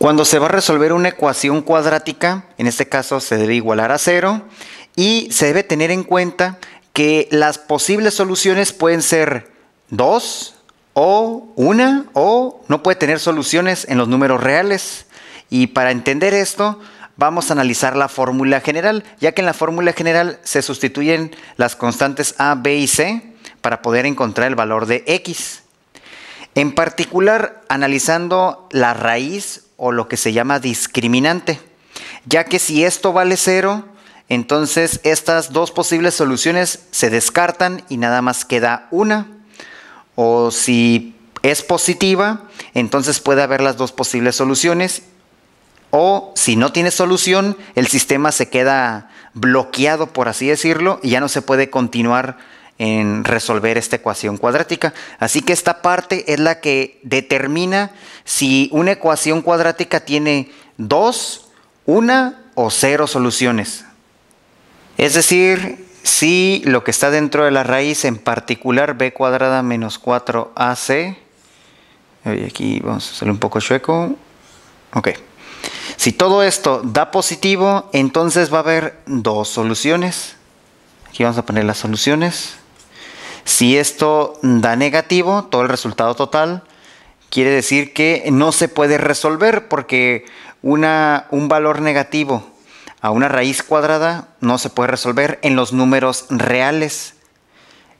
Cuando se va a resolver una ecuación cuadrática, en este caso se debe igualar a cero, y se debe tener en cuenta que las posibles soluciones pueden ser 2 o 1 o no puede tener soluciones en los números reales. Y para entender esto, vamos a analizar la fórmula general, ya que en la fórmula general se sustituyen las constantes a, b y c para poder encontrar el valor de x. En particular, analizando la raíz o lo que se llama discriminante, ya que si esto vale cero, entonces estas dos posibles soluciones se descartan y nada más queda una. O si es positiva, entonces puede haber las dos posibles soluciones. O si no tiene solución, el sistema se queda bloqueado, por así decirlo, y ya no se puede continuar en resolver esta ecuación cuadrática. Así que esta parte es la que determina si una ecuación cuadrática tiene dos, una o cero soluciones. Es decir, si lo que está dentro de la raíz, en particular b cuadrada menos 4ac, aquí vamos a hacerlo un poco chueco, ok. Si todo esto da positivo, entonces va a haber dos soluciones. Aquí vamos a poner las soluciones. Si esto da negativo, todo el resultado total, quiere decir que no se puede resolver porque una, un valor negativo a una raíz cuadrada no se puede resolver en los números reales.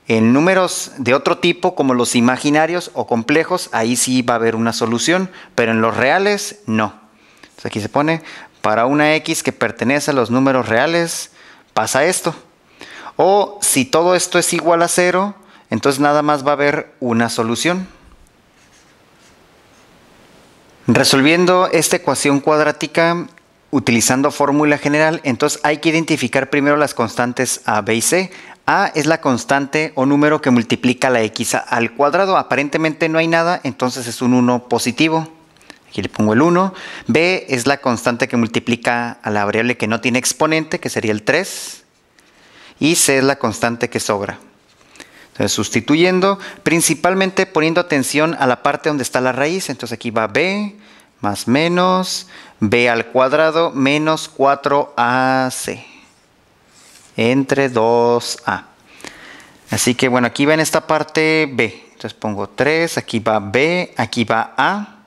En números de otro tipo, como los imaginarios o complejos, ahí sí va a haber una solución, pero en los reales no. Entonces aquí se pone, para una x que pertenece a los números reales, pasa esto. O si todo esto es igual a cero, entonces nada más va a haber una solución. Resolviendo esta ecuación cuadrática utilizando fórmula general, entonces hay que identificar primero las constantes A, B y C. A es la constante o número que multiplica la X al cuadrado. Aparentemente no hay nada, entonces es un 1 positivo. Aquí le pongo el 1. B es la constante que multiplica a la variable que no tiene exponente, que sería el 3. Y C es la constante que sobra, eh, sustituyendo, principalmente poniendo atención a la parte donde está la raíz. Entonces aquí va B más menos B al cuadrado menos 4AC entre 2A. Así que bueno, aquí va en esta parte B. Entonces pongo 3, aquí va B, aquí va A,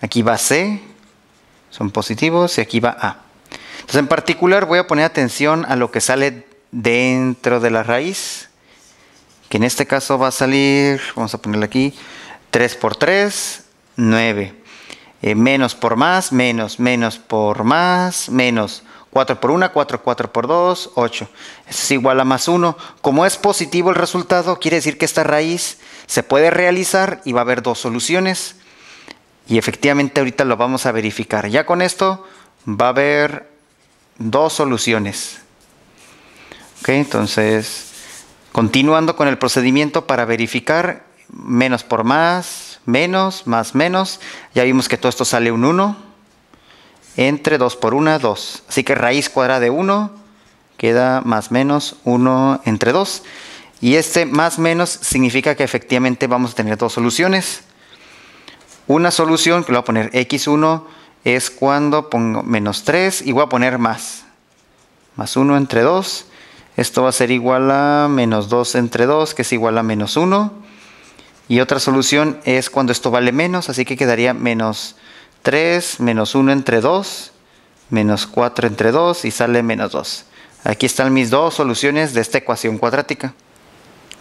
aquí va C, son positivos, y aquí va A. Entonces en particular voy a poner atención a lo que sale dentro de la raíz que en este caso va a salir, vamos a ponerle aquí, 3 por 3, 9. Eh, menos por más, menos, menos por más, menos. 4 por 1, 4, 4 por 2, 8. es igual a más 1. Como es positivo el resultado, quiere decir que esta raíz se puede realizar y va a haber dos soluciones. Y efectivamente ahorita lo vamos a verificar. Ya con esto va a haber dos soluciones. Ok, entonces Continuando con el procedimiento para verificar menos por más, menos, más, menos. Ya vimos que todo esto sale un 1. Entre 2 por 1, 2. Así que raíz cuadrada de 1 queda más menos 1 entre 2. Y este más menos significa que efectivamente vamos a tener dos soluciones. Una solución, que lo voy a poner x1, es cuando pongo menos 3 y voy a poner más. Más 1 entre 2 esto va a ser igual a menos 2 entre 2, que es igual a menos 1. Y otra solución es cuando esto vale menos, así que quedaría menos 3, menos 1 entre 2, menos 4 entre 2 y sale menos 2. Aquí están mis dos soluciones de esta ecuación cuadrática.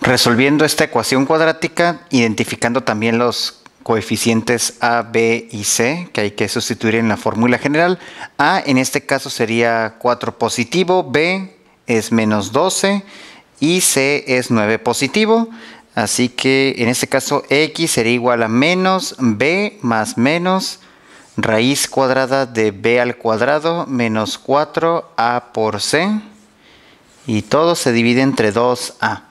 Resolviendo esta ecuación cuadrática, identificando también los coeficientes A, B y C que hay que sustituir en la fórmula general. A en este caso sería 4 positivo, B es menos 12 y C es 9 positivo. Así que en este caso X sería igual a menos B más menos raíz cuadrada de B al cuadrado menos 4A por C. Y todo se divide entre 2A.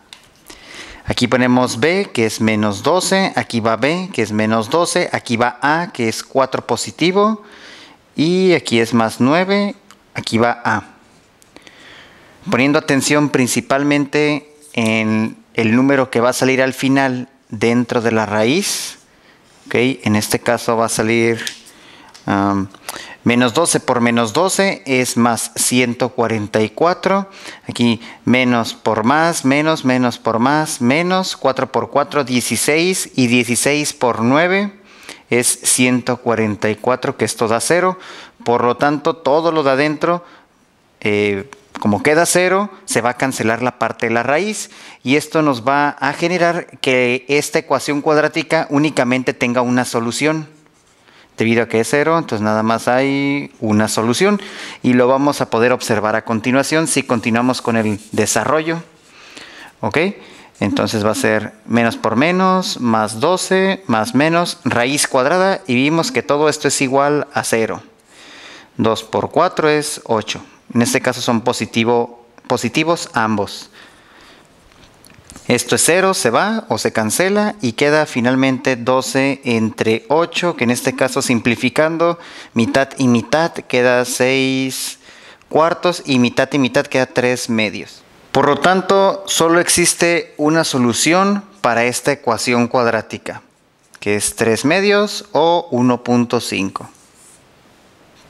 Aquí ponemos B, que es menos 12. Aquí va B, que es menos 12. Aquí va A, que es 4 positivo. Y aquí es más 9. Aquí va A poniendo atención principalmente en el número que va a salir al final dentro de la raíz. ¿okay? En este caso va a salir um, menos 12 por menos 12 es más 144. Aquí menos por más, menos, menos por más, menos 4 por 4, 16 y 16 por 9 es 144 que esto da 0. Por lo tanto, todo lo de adentro eh, como queda cero, se va a cancelar la parte de la raíz y esto nos va a generar que esta ecuación cuadrática únicamente tenga una solución. Debido a que es cero, entonces nada más hay una solución y lo vamos a poder observar a continuación si continuamos con el desarrollo. ¿Ok? Entonces va a ser menos por menos, más 12, más menos, raíz cuadrada y vimos que todo esto es igual a 0 2 por 4 es 8. En este caso son positivo, positivos ambos. Esto es 0, se va o se cancela y queda finalmente 12 entre 8, que en este caso simplificando, mitad y mitad queda 6 cuartos y mitad y mitad queda 3 medios. Por lo tanto, solo existe una solución para esta ecuación cuadrática, que es 3 medios o 1.5.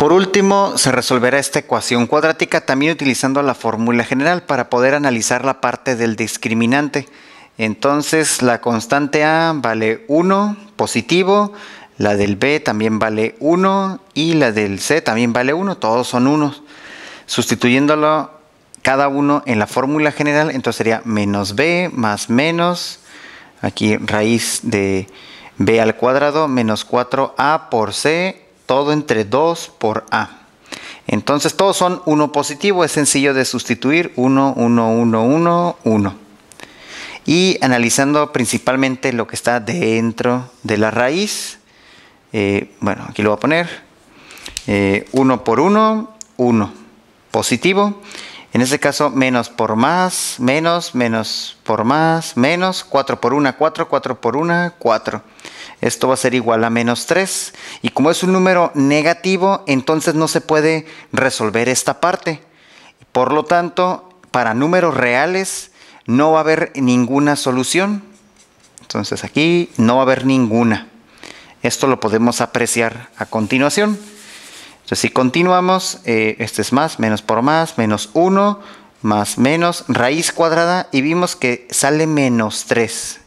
Por último, se resolverá esta ecuación cuadrática también utilizando la fórmula general para poder analizar la parte del discriminante. Entonces la constante A vale 1 positivo, la del B también vale 1 y la del C también vale 1, todos son unos. Sustituyéndolo cada uno en la fórmula general, entonces sería menos B más menos, aquí raíz de B al cuadrado menos 4A por C todo entre 2 por A. Entonces todos son 1 positivo, es sencillo de sustituir 1, 1, 1, 1, 1. Y analizando principalmente lo que está dentro de la raíz, eh, bueno, aquí lo voy a poner, 1 eh, por 1, 1, positivo. En este caso, menos por más, menos, menos por más, menos, 4 por 1, 4, 4 por 1, 4 esto va a ser igual a menos 3. Y como es un número negativo, entonces no se puede resolver esta parte. Por lo tanto, para números reales no va a haber ninguna solución. Entonces aquí no va a haber ninguna. Esto lo podemos apreciar a continuación. Entonces si continuamos, eh, este es más, menos por más, menos 1, más menos, raíz cuadrada y vimos que sale menos 3.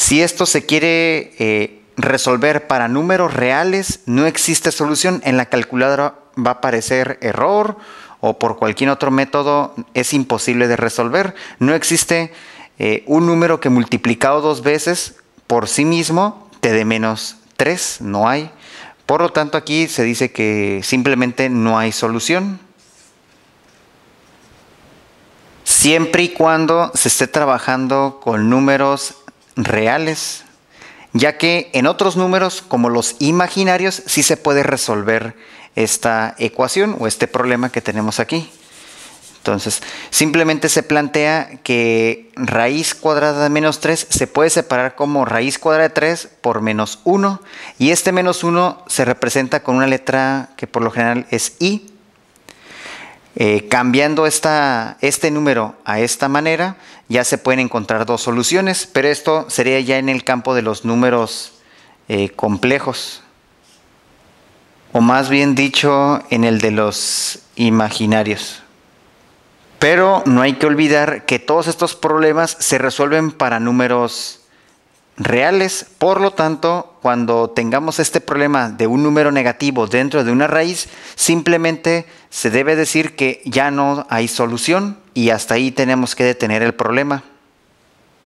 Si esto se quiere eh, resolver para números reales, no existe solución. En la calculadora va a aparecer error o por cualquier otro método es imposible de resolver. No existe eh, un número que multiplicado dos veces por sí mismo te dé menos 3, no hay. Por lo tanto, aquí se dice que simplemente no hay solución. Siempre y cuando se esté trabajando con números reales, ya que en otros números, como los imaginarios, sí se puede resolver esta ecuación o este problema que tenemos aquí. Entonces, simplemente se plantea que raíz cuadrada de menos 3 se puede separar como raíz cuadrada de 3 por menos 1 y este menos 1 se representa con una letra que por lo general es i eh, cambiando este número a esta manera, ya se pueden encontrar dos soluciones, pero esto sería ya en el campo de los números eh, complejos, o más bien dicho, en el de los imaginarios. Pero no hay que olvidar que todos estos problemas se resuelven para números reales, por lo tanto, cuando tengamos este problema de un número negativo dentro de una raíz, simplemente se debe decir que ya no hay solución y hasta ahí tenemos que detener el problema.